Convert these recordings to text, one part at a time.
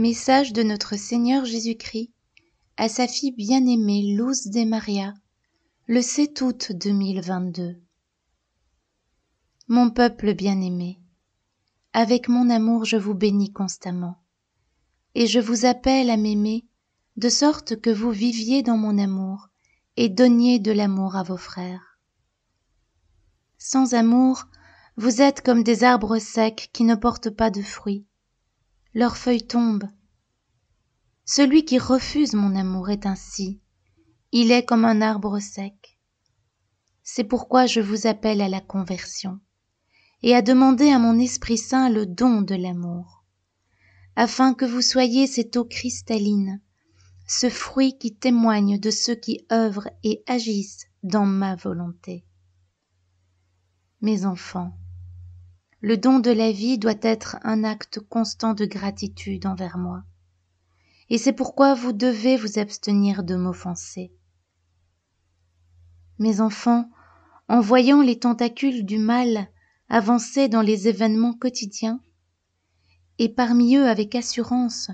Message de notre Seigneur Jésus-Christ à sa fille bien-aimée Luz de Maria, le 7 août 2022. Mon peuple bien-aimé, avec mon amour je vous bénis constamment, et je vous appelle à m'aimer, de sorte que vous viviez dans mon amour et donniez de l'amour à vos frères. Sans amour, vous êtes comme des arbres secs qui ne portent pas de fruits leurs feuilles tombent. Celui qui refuse mon amour est ainsi, il est comme un arbre sec. C'est pourquoi je vous appelle à la conversion et à demander à mon Esprit Saint le don de l'amour, afin que vous soyez cette eau cristalline, ce fruit qui témoigne de ceux qui œuvrent et agissent dans ma volonté. Mes enfants, le don de la vie doit être un acte constant de gratitude envers moi. Et c'est pourquoi vous devez vous abstenir de m'offenser. Mes enfants, en voyant les tentacules du mal avancer dans les événements quotidiens, et parmi eux avec assurance,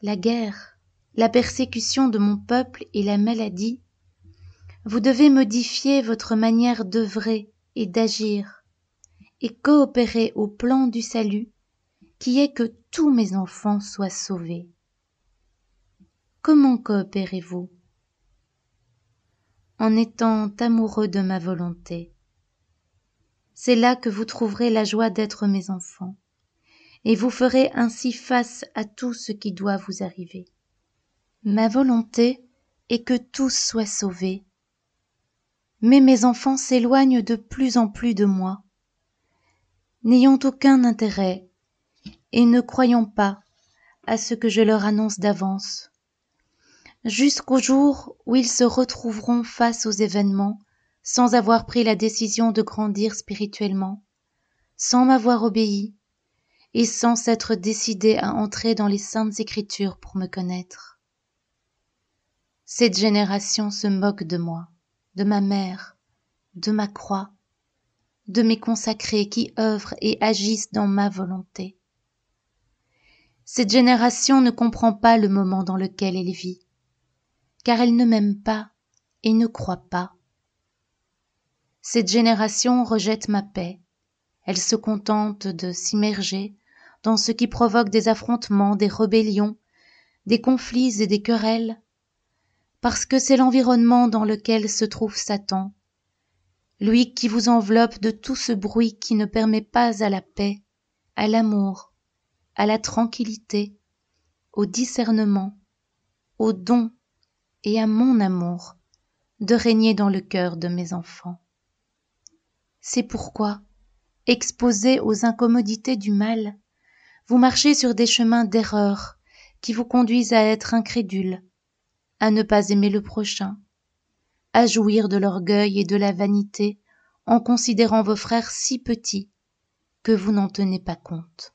la guerre, la persécution de mon peuple et la maladie, vous devez modifier votre manière d'œuvrer et d'agir et coopérer au plan du salut qui est que tous mes enfants soient sauvés. Comment coopérez-vous En étant amoureux de ma volonté. C'est là que vous trouverez la joie d'être mes enfants, et vous ferez ainsi face à tout ce qui doit vous arriver. Ma volonté est que tous soient sauvés. Mais mes enfants s'éloignent de plus en plus de moi n'ayant aucun intérêt et ne croyant pas à ce que je leur annonce d'avance, jusqu'au jour où ils se retrouveront face aux événements sans avoir pris la décision de grandir spirituellement, sans m'avoir obéi et sans s'être décidé à entrer dans les saintes écritures pour me connaître. Cette génération se moque de moi, de ma mère, de ma croix, de mes consacrés qui œuvrent et agissent dans ma volonté. Cette génération ne comprend pas le moment dans lequel elle vit, car elle ne m'aime pas et ne croit pas. Cette génération rejette ma paix, elle se contente de s'immerger dans ce qui provoque des affrontements, des rébellions, des conflits et des querelles, parce que c'est l'environnement dans lequel se trouve Satan lui qui vous enveloppe de tout ce bruit qui ne permet pas à la paix, à l'amour, à la tranquillité, au discernement, au don et à mon amour de régner dans le cœur de mes enfants. C'est pourquoi, exposés aux incommodités du mal, vous marchez sur des chemins d'erreur qui vous conduisent à être incrédule, à ne pas aimer le prochain, à jouir de l'orgueil et de la vanité en considérant vos frères si petits que vous n'en tenez pas compte.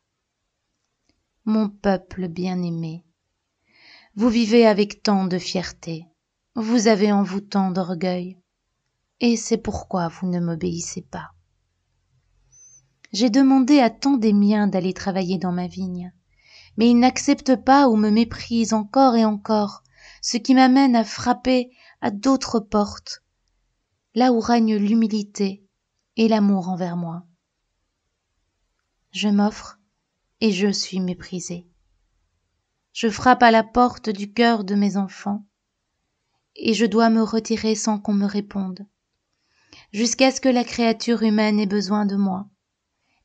Mon peuple bien-aimé, vous vivez avec tant de fierté, vous avez en vous tant d'orgueil, et c'est pourquoi vous ne m'obéissez pas. J'ai demandé à tant des miens d'aller travailler dans ma vigne, mais ils n'acceptent pas ou me méprisent encore et encore, ce qui m'amène à frapper à d'autres portes, là où règne l'humilité et l'amour envers moi. Je m'offre et je suis méprisé. Je frappe à la porte du cœur de mes enfants et je dois me retirer sans qu'on me réponde, jusqu'à ce que la créature humaine ait besoin de moi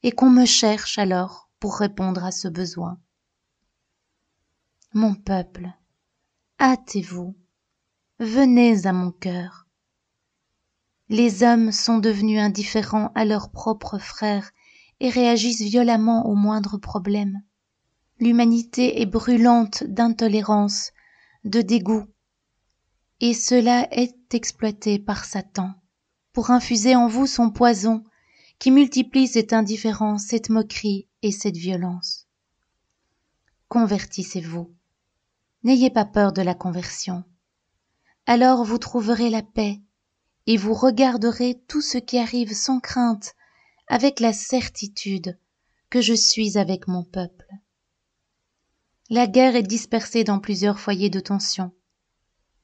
et qu'on me cherche alors pour répondre à ce besoin. Mon peuple, hâtez-vous venez à mon cœur. Les hommes sont devenus indifférents à leurs propres frères et réagissent violemment au moindre problème. L'humanité est brûlante d'intolérance, de dégoût, et cela est exploité par Satan pour infuser en vous son poison qui multiplie cette indifférence, cette moquerie et cette violence. Convertissez-vous. N'ayez pas peur de la conversion. Alors vous trouverez la paix, et vous regarderez tout ce qui arrive sans crainte, avec la certitude que je suis avec mon peuple. La guerre est dispersée dans plusieurs foyers de tension.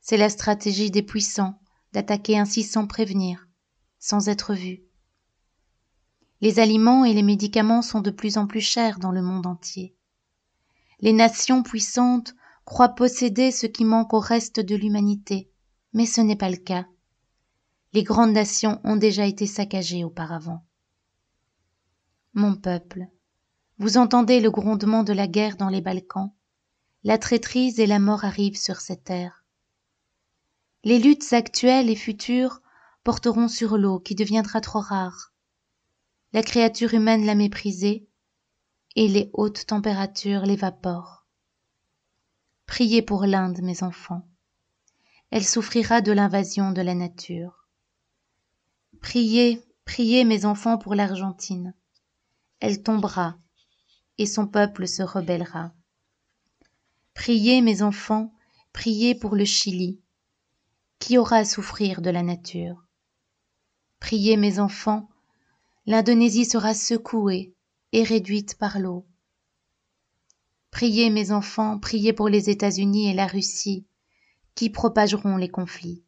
C'est la stratégie des puissants d'attaquer ainsi sans prévenir, sans être vu. Les aliments et les médicaments sont de plus en plus chers dans le monde entier. Les nations puissantes croient posséder ce qui manque au reste de l'humanité mais ce n'est pas le cas. Les grandes nations ont déjà été saccagées auparavant. Mon peuple, vous entendez le grondement de la guerre dans les Balkans. La traîtrise et la mort arrivent sur cette terre. Les luttes actuelles et futures porteront sur l'eau qui deviendra trop rare. La créature humaine l'a méprisée et les hautes températures l'évaporent. Priez pour l'Inde, mes enfants elle souffrira de l'invasion de la nature. Priez, priez mes enfants pour l'Argentine. Elle tombera et son peuple se rebellera. Priez mes enfants, priez pour le Chili. Qui aura à souffrir de la nature Priez mes enfants, l'Indonésie sera secouée et réduite par l'eau. Priez mes enfants, priez pour les États-Unis et la Russie qui propageront les conflits.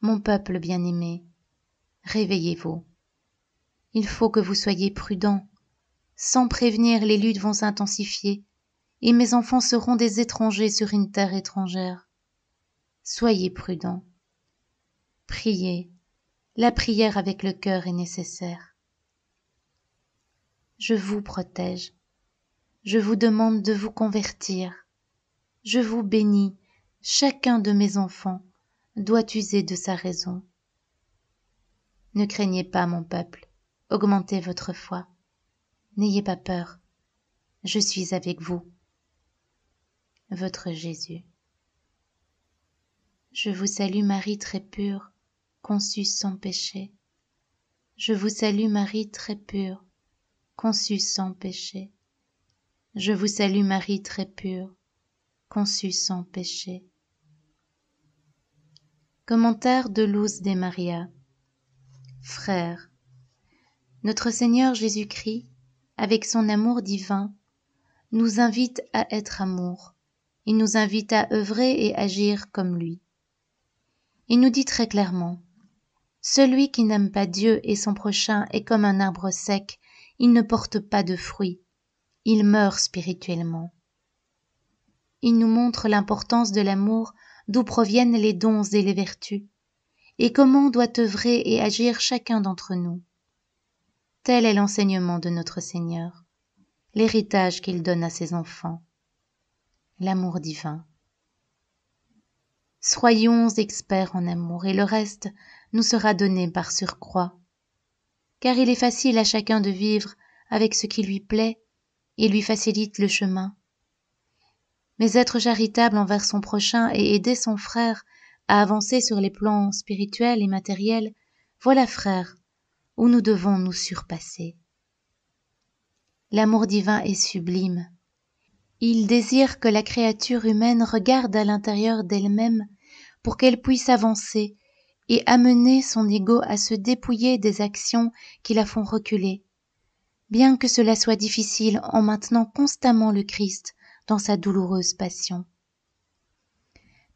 Mon peuple bien-aimé, réveillez-vous. Il faut que vous soyez prudents. Sans prévenir, les luttes vont s'intensifier, et mes enfants seront des étrangers sur une terre étrangère. Soyez prudents. Priez. La prière avec le cœur est nécessaire. Je vous protège. Je vous demande de vous convertir. Je vous bénis chacun de mes enfants doit user de sa raison. Ne craignez pas, mon peuple, augmentez votre foi. N'ayez pas peur, je suis avec vous. Votre Jésus. Je vous salue Marie très pure, conçue sans péché. Je vous salue Marie très pure, conçue sans péché. Je vous salue Marie très pure, conçu sans péché. Commentaire de Luz de Maria Frère, notre Seigneur Jésus-Christ, avec son amour divin, nous invite à être amour. Il nous invite à œuvrer et agir comme lui. Il nous dit très clairement, Celui qui n'aime pas Dieu et son prochain est comme un arbre sec, il ne porte pas de fruits, il meurt spirituellement il nous montre l'importance de l'amour, d'où proviennent les dons et les vertus, et comment doit œuvrer et agir chacun d'entre nous. Tel est l'enseignement de notre Seigneur, l'héritage qu'il donne à ses enfants, l'amour divin. Soyons experts en amour, et le reste nous sera donné par surcroît, car il est facile à chacun de vivre avec ce qui lui plaît et lui facilite le chemin mais être charitable envers son prochain et aider son frère à avancer sur les plans spirituels et matériels, voilà, frère, où nous devons nous surpasser. L'amour divin est sublime. Il désire que la créature humaine regarde à l'intérieur d'elle-même pour qu'elle puisse avancer et amener son ego à se dépouiller des actions qui la font reculer. Bien que cela soit difficile en maintenant constamment le Christ, dans sa douloureuse passion.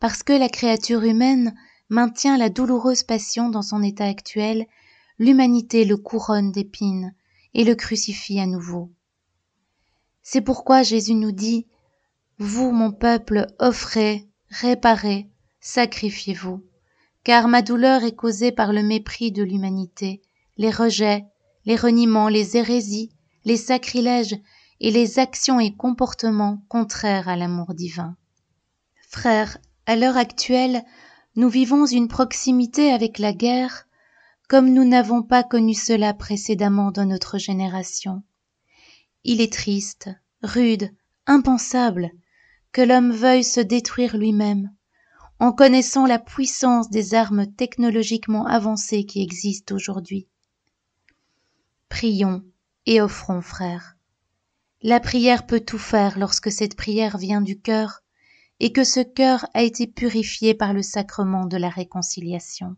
Parce que la créature humaine maintient la douloureuse passion dans son état actuel, l'humanité le couronne d'épines et le crucifie à nouveau. C'est pourquoi Jésus nous dit Vous, mon peuple, offrez, réparez, sacrifiez-vous, car ma douleur est causée par le mépris de l'humanité, les rejets, les reniements, les hérésies, les sacrilèges, et les actions et comportements contraires à l'amour divin. Frères, à l'heure actuelle, nous vivons une proximité avec la guerre comme nous n'avons pas connu cela précédemment dans notre génération. Il est triste, rude, impensable que l'homme veuille se détruire lui-même en connaissant la puissance des armes technologiquement avancées qui existent aujourd'hui. Prions et offrons, frères. La prière peut tout faire lorsque cette prière vient du cœur et que ce cœur a été purifié par le sacrement de la réconciliation.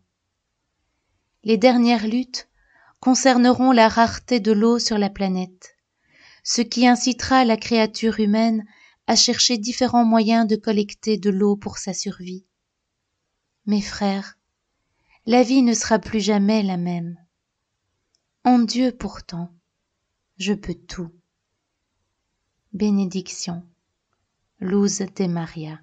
Les dernières luttes concerneront la rareté de l'eau sur la planète, ce qui incitera la créature humaine à chercher différents moyens de collecter de l'eau pour sa survie. Mes frères, la vie ne sera plus jamais la même. En Dieu pourtant, je peux tout bénédiction. Luz de Maria.